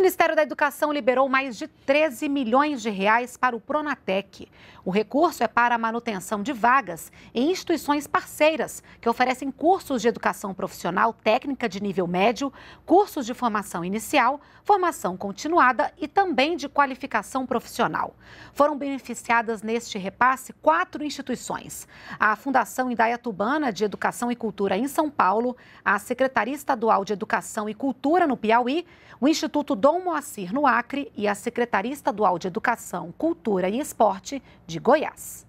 Ministério da Educação liberou mais de 13 milhões de reais para o Pronatec. O recurso é para a manutenção de vagas em instituições parceiras que oferecem cursos de educação profissional técnica de nível médio, cursos de formação inicial, formação continuada e também de qualificação profissional. Foram beneficiadas neste repasse quatro instituições: a Fundação Indaiatubana de Educação e Cultura em São Paulo, a Secretaria Estadual de Educação e Cultura no Piauí, o Instituto do Dom Moacir, no Acre, e a secretaria estadual de Educação, Cultura e Esporte de Goiás.